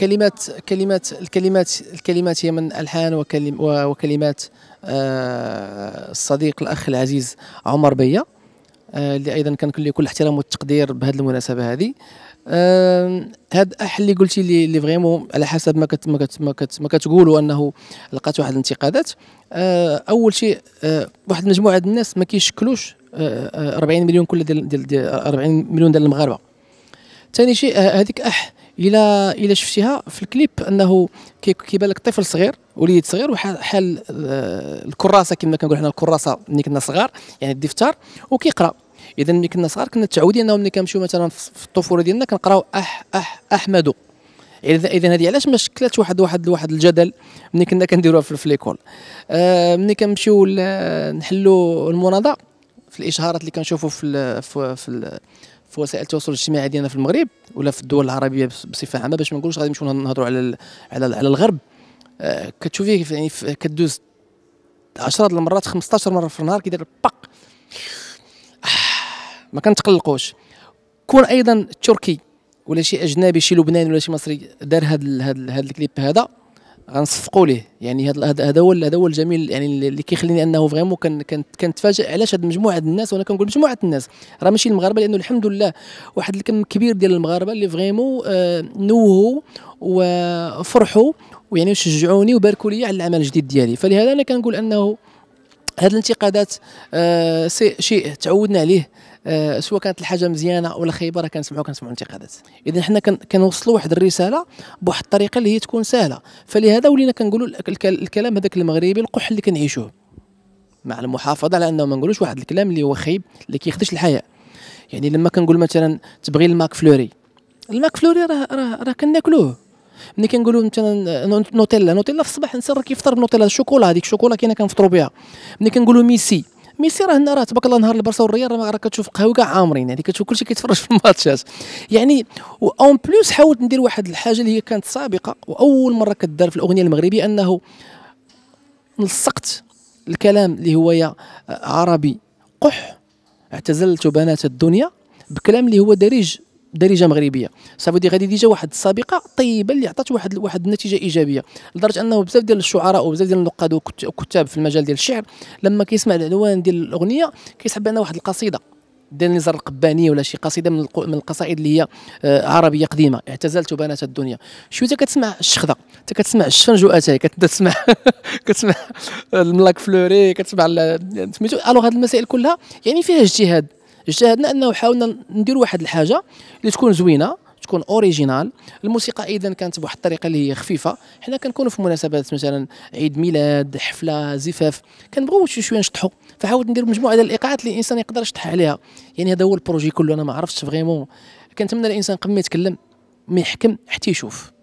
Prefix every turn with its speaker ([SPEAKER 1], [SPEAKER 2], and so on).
[SPEAKER 1] كلمات كلمات الكلمات الكلمات هي من الحان وكلم وكلمات آه، الصديق الاخ العزيز عمر بيا آه، اللي ايضا كان كل كل الاحترام والتقدير بهذه المناسبه هذه آه، هاد الاح اللي قلتي لي اللي فريمون على حسب ما كت ما كت ما, كت ما كتقولوا انه لقات واحد الانتقادات اول شيء واحد المجموعه ديال الناس ما كيشكلوش 40 مليون كل ديال 40 مليون ديال المغاربه ثاني شيء هذيك اح الى الى شفتيها في الكليب انه كيبان لك طفل صغير وليد صغير وحال آه، الكراسه كما كنقول حنا الكراسه ملي كنا صغار يعني الدفتر وكيقرا اذا ملي كنا صغار كنا تعودين انه ملي كنمشيو مثلا في الطفوله ديالنا كنقراو أح أح أحمد اذا هذه علاش ما شكلتش واحد واحد واحد الجدل ملي كنا كنديروها في الفليكول آه ملي كنمشيو نحلوا المناضه في الاشهارات اللي كنشوفوا في في, في وسائل التواصل الاجتماعي ديالنا في المغرب ولا في الدول العربيه بصفه عامه باش ما نقولوش غادي نمشيو نهضروا على على على الغرب آه، كتشوفي يعني كدوز 10 المرات 15 مره في النهار كيدير باق آه، ما كنتقلقوش كون ايضا تركي ولا شي اجنبي شي لبناني ولا شي مصري دار هذا هذا هاد الكليب هذا غنصفقوا ليه يعني هذا هو هذا هو الجميل يعني اللي كيخليني انه فريمون كنتفاجئ علاش هاد مجموعه الناس وانا كنقول مجموعه الناس راه ماشي المغاربه لانه الحمد لله واحد الكم كبير ديال المغاربه اللي فريمون آه، نوهوا وفرحوا ويعني شجعوني وباركوا لي على العمل الجديد ديالي فلهذا انا كنقول انه هاد الانتقادات آه شيء تعودنا عليه آه سواء كانت الحاجه مزيانه ولا خايبه راه كنسمعوا كنسمعوا انتقادات اذا حنا كنوصلوا واحد الرساله بواحد الطريقه اللي هي تكون سهله فلهذا ولينا كنقولوا الكلام هذاك المغربي القح اللي كنعيشوه مع المحافظه على انه ما نقولوش واحد الكلام اللي هو خايب اللي كيخدش الحياه يعني لما كنقول مثلا تبغي الماك فلوري الماك فلوري راه راه راه كناكلوه ملي كنقولوا مثلا آه، نوتيلا نوتيلا في الصباح الانسان كيفطر بنوتيلا الشوكولا هذيك الشوكولا كاينه كنفطروا بها ملي كنقولوا ميسي ميسي راه هنا راه تبارك الله نهار البرسا والريال راه كتشوف قهوه كاع عامرين يعني كتشوف كلشي كيتفرج في الماتشات يعني اون بلوس حاولت ندير واحد الحاجه اللي هي كانت سابقه واول مره كدار في الاغنيه المغربيه انه لصقت الكلام اللي هو يا آه، عربي قح اعتزلت بنات الدنيا بكلام اللي هو دارج درجه مغربيه صافي دي غادي ديجا واحد السابقه طيبه اللي عطات واحد واحد النتيجه ايجابيه لدرجه انه بزاف ديال الشعراء وبزاف ديال النقاد والكتاب في المجال ديال الشعر لما كيسمع العنوان ديال الاغنيه كيسحب بان واحد القصيده ديال نزار القباني ولا شي قصيده من من القصائد اللي هي آه، عربيه قديمه اعتزلت بنات الدنيا شويه كتسمع الشخضه انت كتسمع الشفنج واتاي كتبدا تسمع كتسمع الملاك فلوري كتسمع سميتو الوغ هاد المسائل كلها يعني فيها اجتهاد اجتهدنا انه حاولنا نديروا واحد الحاجه اللي تكون زوينه تكون اوريجينال الموسيقى ايضا كانت بواحد الطريقه اللي هي خفيفه حنا كنكونوا في مناسبات مثلا عيد ميلاد حفله زفاف كنبغيو شي شويه نشطحوا فحاولت ندير مجموعه ديال الايقاعات اللي الانسان يقدر يشطح عليها يعني هذا هو البروجي كله انا ما عرفتش فريمون كنتمنى الانسان قبل ما يتكلم ما يحكم حتى يشوف